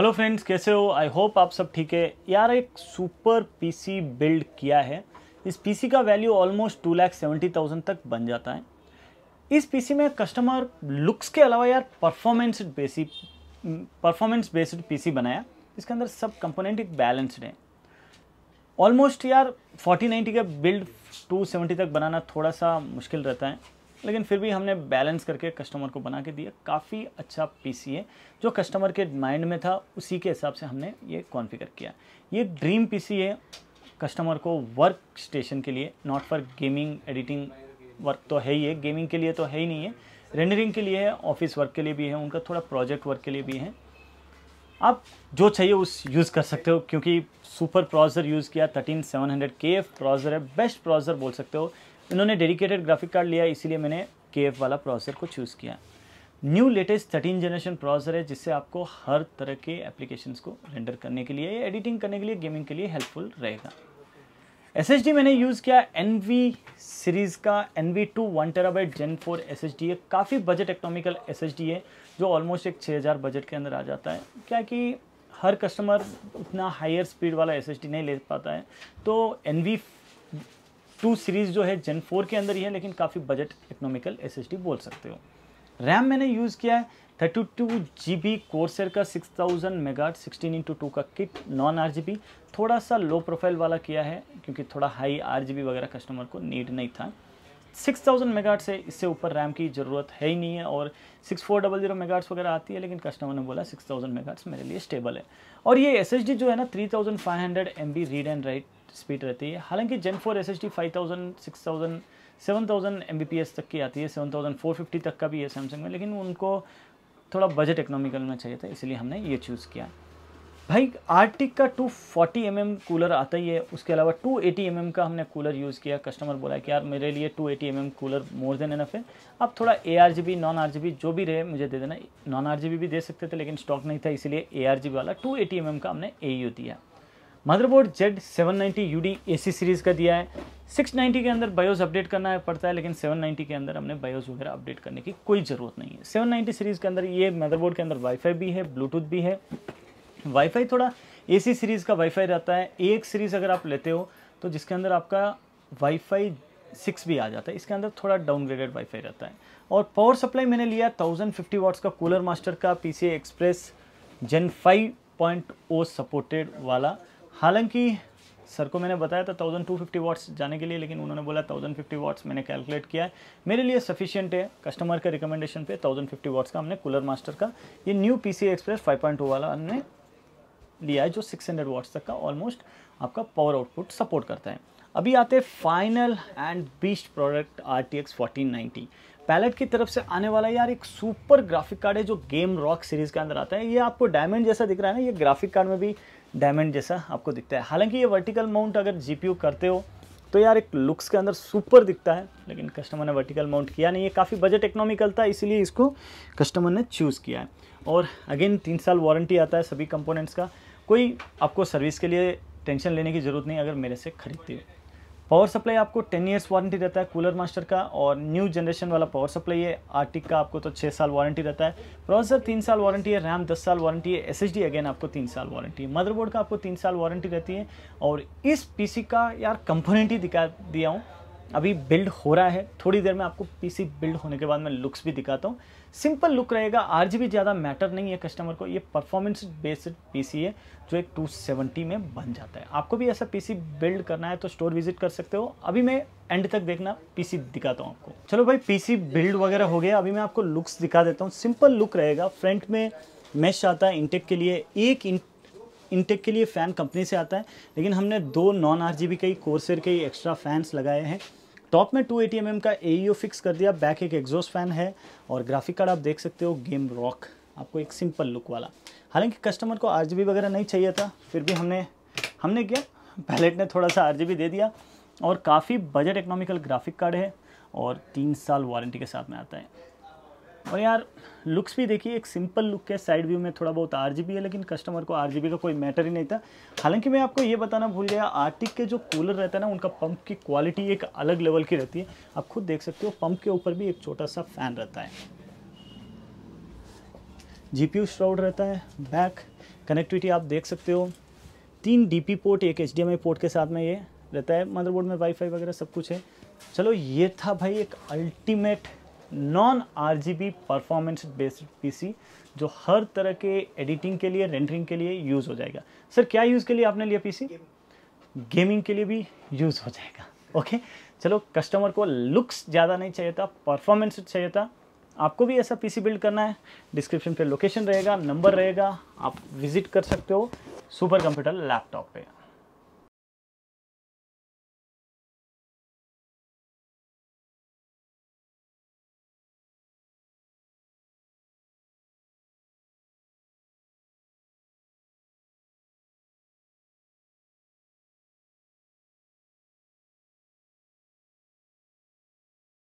hello friends कैसे हो I hope आप सब ठीक है यार एक सुपर पीसी बिल्ड किया है इस पीसी का value almost two lakh seventy thousand तक बन जाता है इस पीसी में कस्टमर लुक्स के अलावा यार परफॉर्मेंस बेसी परफॉर्मेंस बेस्ड पीसी बनाया इसके अंदर सब कंपोनेंट एक बैलेंस्ड है ऑलमोस्ट यार फोर्टी नाइन्टी का बिल्ड टू सेवेंटी तक बनाना थोड़ा सा मुश्किल रहता है लेकिन फिर भी हमने बैलेंस करके कस्टमर को बना के दिया काफ़ी अच्छा पीसी है जो कस्टमर के माइंड में था उसी के हिसाब से हमने ये कॉन्फ़िगर किया ये ड्रीम पीसी है कस्टमर को वर्क स्टेशन के लिए not for gaming editing work तो है ही है गेमिंग के लिए तो है ही नहीं है रेंडरिंग के लिए है ऑफिस वर्क के लिए भी है उनका थोड़ा प्रोजेक्ट वर्क के लिए भी है आप जो चाहिए उस यूज़ कर सकते हो क्योंकि सुपर प्रोजर यूज़ किया thirteen seven hundred K F processor है बेस्ट प्रोजर बोल सकते हो इन्होंने डेडिकेटेड ग्राफिक कार्ड लिया इसीलिए मैंने के वाला प्रोसेसर को चूज़ किया new latest thirteen generation processor है जिससे आपको हर तरह के एप्लीकेशंस को रेंडर करने के लिए एडिटिंग करने के लिए गेमिंग के लिए हेल्पफुल रहेगा एस मैंने यूज़ किया एन सीरीज़ का N V two one terabyte gen four S H D है काफ़ी budget economical S H D है जो ऑलमोस्ट एक छः हज़ार बजट के अंदर आ जाता है क्या कि हर कस्टमर उतना हायर स्पीड वाला एस नहीं ले पाता है तो एन वी टू सीरीज़ जो है जेन फोर के अंदर ही है लेकिन काफ़ी बजट इकोनॉमिकल एस बोल सकते हो रैम मैंने यूज़ किया है thirty two G B Corsair का six thousand mega sixteen into two का kit non R G B थोड़ा सा लो प्रोफाइल वाला किया है क्योंकि थोड़ा हाई आर जी बी वगैरह कस्टमर को नीड नहीं था सिक्स थाउजेंड मेगा से इससे ऊपर रैम की ज़रूरत है ही नहीं है और six four double zero megahertz वगैरह आती है लेकिन कस्टमर ने बोला सिक्स थाउजेंड मेगाट्स मेरे लिए स्टेबल है और ये एस एस डी जो है ना three thousand five hundred M B read and write speed रहती है हालांकि gen four S S D five thousand six thousand seven thousand M B P S तक की आती है सेवन थाउजेंड फोर फिफ्टी तक का भी है सैमसंग में लेकिन उनको थोड़ा बजट इकोनॉमिकल में चाहिए था इसलिए हमने ये चूज़ किया भाई आर्टिक का 240 फोर्टी mm कूलर आता ही है उसके अलावा 280 एटी mm का हमने कूलर यूज़ किया कस्टमर बोला कि यार मेरे लिए 280 eighty mm cooler more than enough है आप थोड़ा ए आर नॉन आर जो भी रहे मुझे दे देना नॉन आर भी दे सकते थे लेकिन स्टॉक नहीं था इसीलिए ए आर वाला 280 एटी mm का हमने ए दिया motherboard Z seven ninety U D A C series का दिया है सिक्स नाइन्टी के अंदर बायोस अपडेट करना है पड़ता है लेकिन सेवन नाइन्टी के अंदर हमने बायोस वगैरह अपडेट करने की कोई ज़रूरत नहीं है सेवन नाइन्टी सीरीज़ के अंदर ये मदरबोर्ड के अंदर वाईफाई भी है ब्लूटूथ भी है वाईफाई थोड़ा ए सी सीरीज़ का वाईफाई रहता है ए सीरीज़ अगर आप लेते हो तो जिसके अंदर आपका वाईफाई सिक्स भी आ जाता है इसके अंदर थोड़ा डाउनग्रेडेड वाईफाई रहता है और पावर सप्लाई मैंने लिया थाउजेंड फिफ्टी वाट्स का कूलर मास्टर का P express gen five point O supported वाला हालांकि सर को मैंने बताया था थाउजेंड टू फिफ्टी वाट्स जाने के लिए लेकिन उन्होंने बोला थाउजेंड फिफ्टी वाट्स मैंने कैलकुलेट किया है मेरे लिए सफिशियंट है कस्टमर के रिकमेंडेशन पे थाउजेंड फिफ्टी वाट्स का हमने कूलर मास्टर का ये new P C express five point two वाला हमने लिया है जो सिक्स हंड्रेड वाट्स तक का ऑलमोस्ट आपका पावर आउटपुट सपोर्ट करता है अभी आते हैं final and beast product R T X fourteen ninety Palit की तरफ से आने वाला यार एक सुपर ग्राफिक कार्ड है जो गेम रॉक सीरीज़ के अंदर आता है ये आपको डायमंड जैसा दिख रहा है ना ये ग्राफिक कार्ड में भी डायमंड जैसा आपको दिखता है हालांकि ये वर्टिकल माउंट अगर जी करते हो तो यार एक लुक्स के अंदर सुपर दिखता है लेकिन कस्टमर ने वर्टिकल माउंट किया नहीं है काफ़ी बजट इकोनॉमिकल था इसीलिए इसको कस्टमर ने चूज़ किया है और अगेन तीन साल वारंटी आता है सभी कंपोनेंट्स का कोई आपको सर्विस के लिए टेंशन लेने की ज़रूरत नहीं अगर मेरे से खरीदते हो पावर सप्लाई आपको टेन ईयर्स वारंटी रहता है कूलर मास्टर का और न्यू जनरेशन वाला पावर सप्लाई है आर्टिक का आपको तो छः साल वारंटी रहता है प्रोसेसर तीन साल वारंटी है रैम दस साल वारंटी है एस अगेन आपको तीन साल वारंटी है मदरबोर्ड का आपको तीन साल वारंटी रहती है और इस पी का यार कंपोनेंट ही दिखा दिया हूँ अभी बिल्ड हो रहा है थोड़ी देर में आपको पीसी बिल्ड होने के बाद मैं लुक्स भी दिखाता हूँ सिंपल लुक रहेगा आर ज़्यादा मैटर नहीं है कस्टमर को ये परफॉर्मेंस बेस्ड पीसी है जो एक 270 में बन जाता है आपको भी ऐसा पीसी बिल्ड करना है तो स्टोर विजिट कर सकते हो अभी मैं एंड तक देखना पीसी दिखाता हूँ आपको चलो भाई पीसी बिल्ड वगैरह हो गया अभी मैं आपको लुक्स दिखा देता हूँ सिंपल लुक रहेगा फ्रंट में मैश आता है इंटेक के लिए एक इंट इंटेक के लिए फ़ैन कंपनी से आता है लेकिन हमने दो नॉन आर जी बी के कोर्सर के एक्स्ट्रा फैंस लगाए हैं टॉप में टू एटी एम का ए फिक्स e कर दिया बैक एक एग्जॉस्ट फैन है और ग्राफिक कार्ड आप देख सकते हो गेम रॉक आपको एक सिंपल लुक वाला हालांकि कस्टमर को आर वगैरह नहीं चाहिए था फिर भी हमने हमने क्या पैलेट ने थोड़ा सा आर दे दिया और काफ़ी बजट इकोनॉमिकल ग्राफिक कार्ड है और तीन साल वारंटी के साथ में आता है और यार लुक्स भी देखिए एक सिंपल लुक है साइड व्यू में थोड़ा बहुत आर है लेकिन कस्टमर को आर का कोई मैटर ही नहीं था हालांकि मैं आपको ये बताना भूल गया आर्टिक के जो कूलर रहता है ना उनका पंप की क्वालिटी एक अलग लेवल की रहती है आप खुद देख सकते हो पंप के ऊपर भी एक छोटा सा फैन रहता है जी पी रहता है बैक कनेक्टिविटी आप देख सकते हो तीन डी पोर्ट एक एच पोर्ट के साथ में ये रहता है मदरबोर्ड में वाईफाई वगैरह सब कुछ है चलो ये था भाई एक ultimate non RGB performance based PC जो हर तरह के एडिटिंग के लिए रेंडरिंग के लिए यूज़ हो जाएगा सर क्या यूज़ के लिए आपने लिया पीसी गेमिंग के लिए भी यूज़ हो जाएगा ओके चलो कस्टमर को लुक्स ज़्यादा नहीं चाहिए था परफॉर्मेंस चाहिए था आपको भी ऐसा पीसी बिल्ड करना है डिस्क्रिप्शन पे लोकेशन रहेगा नंबर रहेगा आप विजिट कर सकते हो सुपर कंप्यूटर लैपटॉप पर